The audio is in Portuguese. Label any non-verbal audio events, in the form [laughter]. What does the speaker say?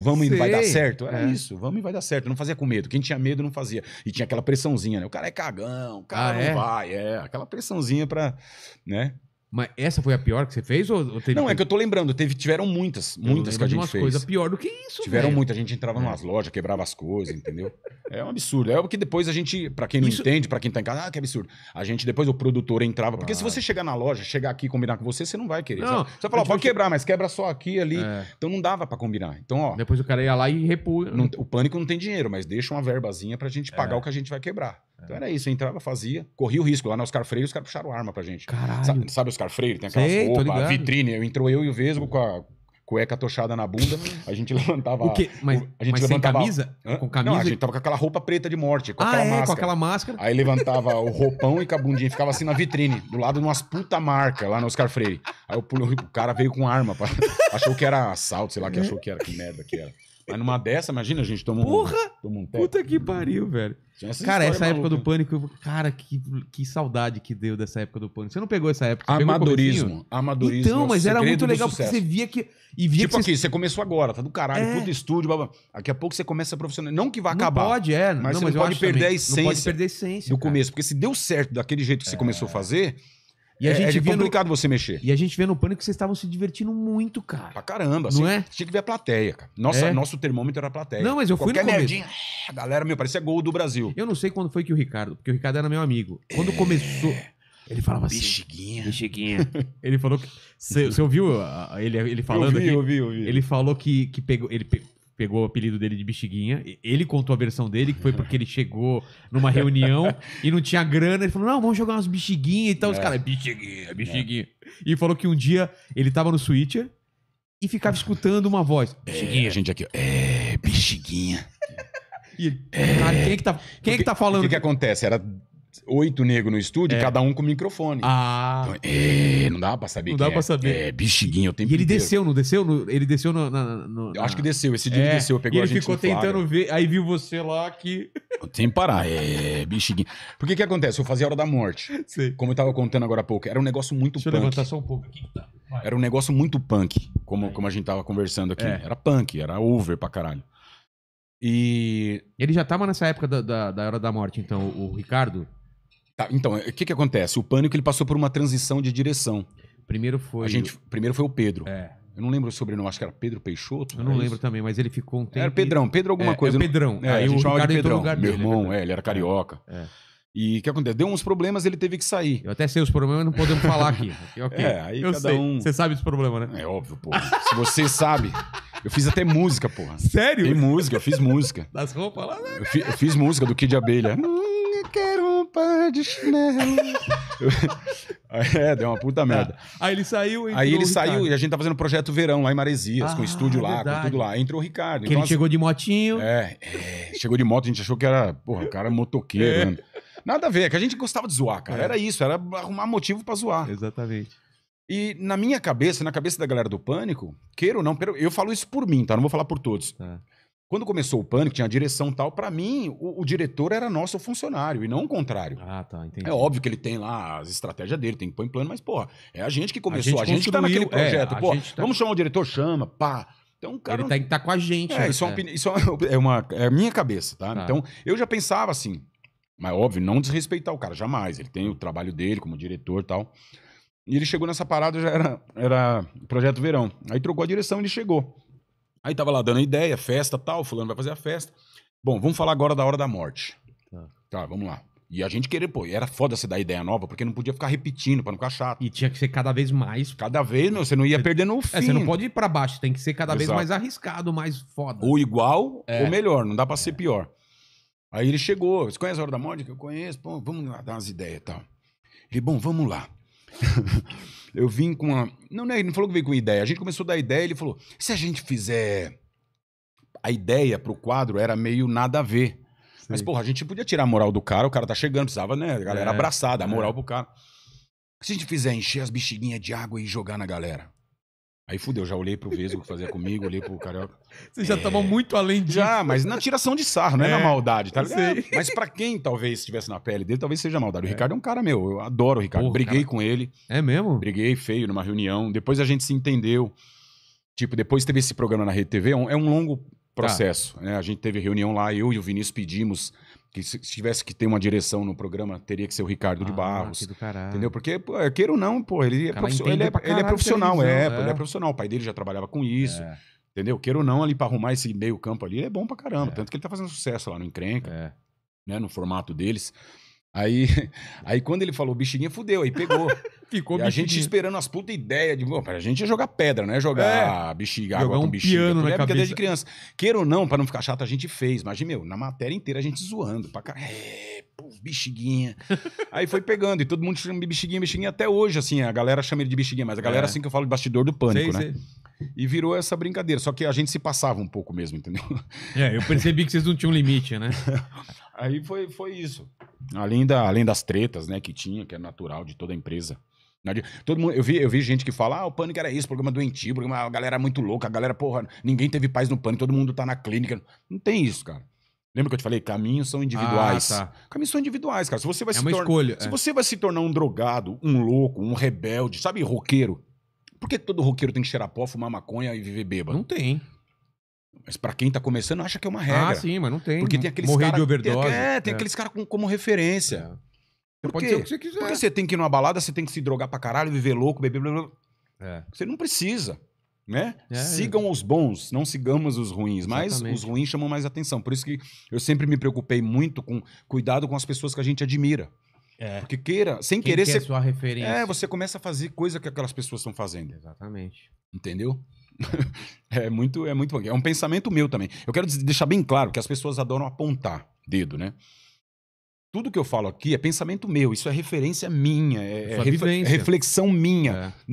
Vamos e vai dar certo? É, é. isso, vamos e vai dar certo. não fazia com medo. Quem tinha medo não fazia. E tinha aquela pressãozinha, né? O cara é cagão, o cara ah, não é? vai. É, aquela pressãozinha pra. né? Mas essa foi a pior que você fez? Ou, teve... Não, é que eu tô lembrando. Teve, tiveram muitas, muitas que a gente fez. coisa pior do que isso, Tiveram muitas. A gente entrava é. nas lojas, quebrava as coisas, entendeu? é um absurdo. É o que depois a gente, para quem não isso... entende, para quem tá em casa, ah, que absurdo. A gente, depois o produtor entrava. Claro. Porque se você chegar na loja, chegar aqui e combinar com você, você não vai querer. Não, sabe? Você fala, pode quebrar, mas quebra só aqui ali. É. Então não dava para combinar. Então, ó. Depois o cara ia lá e repulha. Não, o pânico não tem dinheiro, mas deixa uma verbazinha pra gente é. pagar é. o que a gente vai quebrar. Então era isso, eu entrava, fazia, corria o risco. Lá na Oscar Freire, os caras puxaram arma pra gente. Caralho. Sabe, os Oscar Freire? Tem aquelas Sei, roupas, vitrine. Eu, entrou eu e o Vesgo com a cueca tochada na bunda, a gente [laughs] levantava. O quê? Mas, a gente mas levantava, sem camisa? Hã? Com camisa? Não, a gente tava com aquela roupa preta de morte, com ah, aquela é, máscara. com aquela máscara. Aí levantava o roupão e com a bundinha ficava assim na vitrine, do lado de umas puta marca lá no Oscar Freire. Aí o, o cara veio com arma, pra, [laughs] achou que era assalto, sei lá, que uhum. achou que era que merda que era. Mas numa dessa, imagina, a gente toma um. Toma um Puta que pariu, velho. Essa cara, essa maluca. época do pânico, cara, que, que saudade que deu dessa época do pânico. Você não pegou essa época? Amadorismo. Amadorismo. Então, é mas era muito legal porque você via que. E via tipo que você... aqui, você começou agora, tá do caralho, é. tudo estúdio, babá. daqui a pouco você começa a profissional. Não que vá acabar. Não pode, é. Mas não, você mas não, pode perder a essência não pode perder a essência. Do cara. começo. Porque se deu certo daquele jeito que é. você começou a é. fazer e a é, gente é, complicado no... você mexer. E a gente vê no pânico que vocês estavam se divertindo muito, cara. Pra caramba, não assim, é? Tinha que ver a plateia, cara. Nossa, é? Nosso termômetro era a plateia. Não, mas eu Qualquer fui no começo. merdinha, ah, galera, meu, parecia gol do Brasil. Eu não sei quando foi que o Ricardo, porque o Ricardo era meu amigo. Quando é... começou, ele falava assim. Bexiguinha. Bexiguinha. [laughs] ele falou que. Você ouviu ah, ele, ele falando? Eu vi, eu vi, eu vi. Ele falou que, que pegou. Ele pegou, pegou o apelido dele de Bexiguinha. Ele contou a versão dele, que foi porque ele chegou numa [laughs] reunião e não tinha grana. Ele falou: não, vamos jogar umas bexiguinhas e tal. É. Os caras, bexiguinha, é. bexiguinha. É. E falou que um dia ele tava no Switcher e ficava escutando uma voz. É, bexiguinha. É, gente aqui, É, bexiguinha. [laughs] E ele, cara, quem é que tá, quem é que tá falando? O que, que acontece? Era oito negros no estúdio, é. cada um com microfone. Ah. Então, é, não dá pra saber. Não dá é. pra saber. É, bexiguinha o tempo E ele inteiro. desceu, não desceu? No, ele desceu na, na, Eu acho que desceu. Esse dia ele é. desceu, pegou e ele ficou tentando ver, aí viu você lá que. [laughs] Sem parar, é, bichiguinho. Porque que acontece? Eu fazia a Hora da Morte. Sim. Como eu tava contando agora há pouco, era um negócio muito Deixa punk. Deixa eu levantar só um pouco aqui. Tá. Era um negócio muito punk, como, como a gente tava conversando aqui. É. Era punk, era over pra caralho. E. Ele já tava nessa época da, da, da Hora da Morte, então, o Ricardo? Tá, então, é, o que, que acontece? O Pânico ele passou por uma transição de direção. Primeiro foi. A gente, primeiro foi o Pedro. É. Eu não lembro o sobrenome, acho que era Pedro Peixoto. Eu não lembro isso? também, mas ele ficou um tempo. Era Pedrão, Pedro alguma é, coisa. É Pedrão. É, Aí a gente chamava de Pedrão. Meu dele, irmão, é, ele era carioca. É. E o que aconteceu? Deu uns problemas, ele teve que sair. Eu até sei os problemas, não podemos falar aqui. [laughs] Okay. É, aí eu cada sei. um. Você sabe os problemas, né? É óbvio, pô. Se você sabe. Eu fiz até música, porra. Sério? Tem música, eu fiz música. Das roupas lá. Né? Eu, fi, eu fiz música do Kid Abelha. Hum, quero par de chinelo. [laughs] é, deu uma puta merda. Tá. Aí ele saiu e Aí ele saiu e a gente tá fazendo projeto verão lá em Maresias, ah, com estúdio lá, verdade. com tudo lá. Entrou o Ricardo. Que então, ele chegou de motinho. É, é, chegou de moto, a gente achou que era, porra, o cara é motoqueiro. É. Né? Nada a ver, é que a gente gostava de zoar, cara. É. Era isso, era arrumar motivo para zoar. Exatamente. E na minha cabeça, na cabeça da galera do pânico, queira ou não, eu falo isso por mim, tá? Não vou falar por todos. Tá. Quando começou o pânico, tinha a direção tal. Para mim, o, o, diretor era nosso funcionário e não o contrário. Ah, tá, entendi. É óbvio que ele tem lá as estratégias dele, tem que pôr em plano, mas, porra, é a gente que começou, a gente, a gente que tá naquele é, projeto. É, pô, tá... vamos chamar o diretor? Chama, pá. Então, cara, ele tem que estar tá com a gente. É, né? isso, é. Uma, é. isso é, é, uma, é a minha cabeça, tá? tá? Então, eu já pensava assim, mas óbvio, não desrespeitar o cara, jamais. Ele tem o trabalho dele como diretor e tal. E ele chegou nessa parada, já era, era Projeto Verão. Aí trocou a direção, e ele chegou. Aí tava lá dando ideia, festa tal, fulano vai fazer a festa. Bom, vamos falar agora da hora da morte. Tá, tá vamos lá. E a gente querer, pô, e era foda se dar ideia nova, porque não podia ficar repetindo pra não ficar chato. E tinha que ser cada vez mais. Cada vez, não, você não ia é, perdendo o fim. É, você não pode ir pra baixo, tem que ser cada Exato. vez mais arriscado, mais foda. Ou igual, é. ou melhor, não dá pra é. ser pior. Aí ele chegou, você conhece a Hora da Morte? Que eu conheço, pô, vamos lá dar umas ideias e tal. Ele, bom, vamos lá. [laughs] eu vim com uma. Não, né? Ele não falou que veio com ideia. A gente começou a dar ideia ele falou: se a gente fizer. A ideia pro quadro era meio nada a ver. Sim. Mas, porra, a gente podia tirar a moral do cara, o cara tá chegando, precisava, né? A galera é, abraçada, a é. moral é. pro cara. Se a gente fizer encher as bexiguinhas de água e jogar na galera. Aí fudeu, já olhei pro Vesgo que fazia comigo, olhei pro Carioca. Vocês já estavam é. muito além disso. Já, mas na tiração de sarro, não é, é na maldade, tá ligado? É, mas para quem talvez estivesse na pele dele, talvez seja maldade. O é. Ricardo é um cara meu, eu adoro o Ricardo. Porra, Briguei cara. com ele. É mesmo? Briguei feio numa reunião. Depois a gente se entendeu. Tipo, depois teve esse programa na Rede TV, é, é um longo processo. Tá. Né? A gente teve reunião lá, eu e o Vinícius pedimos que se tivesse que ter uma direção no programa, teria que ser o Ricardo ah, de Barros. Do caralho. entendeu? Porque, pô, é, queira ou não, pô, ele é, ele é, ele é profissional, é, é. ele é profissional. O pai dele já trabalhava com isso. É. Entendeu? Queira ou não, ali para arrumar esse meio campo ali, ele é bom pra caramba. É. Tanto que ele tá fazendo sucesso lá no Encrenca, é. né? No formato deles. Aí, [laughs] aí quando ele falou bexiguinha, fudeu, aí pegou. [laughs] Ficou e a gente esperando as puta ideia de, pô, a gente ia é jogar pedra, não é jogar é, bexiga, jogar água um com bexiga. Piano na é cabeça. desde criança. Queira ou não, para não ficar chato, a gente fez. Mas, meu, na matéria inteira a gente zoando pra caralho. É, pô, bexiguinha. [laughs] aí foi pegando e todo mundo chama de bexiguinha, bexiguinha até hoje, assim, a galera chama ele de bexiguinha, mas a galera é. assim que eu falo de bastidor do pânico, sei, né? Sei. E virou essa brincadeira, só que a gente se passava um pouco mesmo, entendeu? É, eu percebi que vocês não tinham limite, né? Aí foi, foi isso. Além, da, além das tretas, né, que tinha, que é natural de toda empresa. Né, todo mundo, eu, vi, eu vi gente que fala, ah, o pânico era isso, programa doentio, programa, a galera muito louca, a galera, porra, ninguém teve paz no pânico, todo mundo tá na clínica. Não tem isso, cara. Lembra que eu te falei? Caminhos são individuais. Ah, tá. Caminhos são individuais, cara. Se você vai é se uma escolha. Se é. você vai se tornar um drogado, um louco, um rebelde, sabe, roqueiro, por que todo roqueiro tem que cheirar pó, fumar maconha e viver bêbado? Não tem. Mas para quem tá começando, acha que é uma ah, regra. Ah, sim, mas não tem. Porque tem aqueles Morrer de overdose. Tem, é, tem é. aqueles caras com, como referência. É. você pode ser o que você quiser. Porque você tem que ir numa balada, você tem que se drogar pra caralho, viver louco, beber... Blá, blá. É. Você não precisa, né? É, é. Sigam os bons, não sigamos os ruins. Exatamente. Mas os ruins chamam mais atenção. Por isso que eu sempre me preocupei muito com cuidado com as pessoas que a gente admira. É. Porque queira, sem Quem querer. Quer você... sua referência. É, você começa a fazer coisa que aquelas pessoas estão fazendo. Exatamente. Entendeu? [laughs] é muito, é muito. É um pensamento meu também. Eu quero deixar bem claro que as pessoas adoram apontar dedo, né? Tudo que eu falo aqui é pensamento meu, isso é referência minha, é, é, é reflexão minha. É.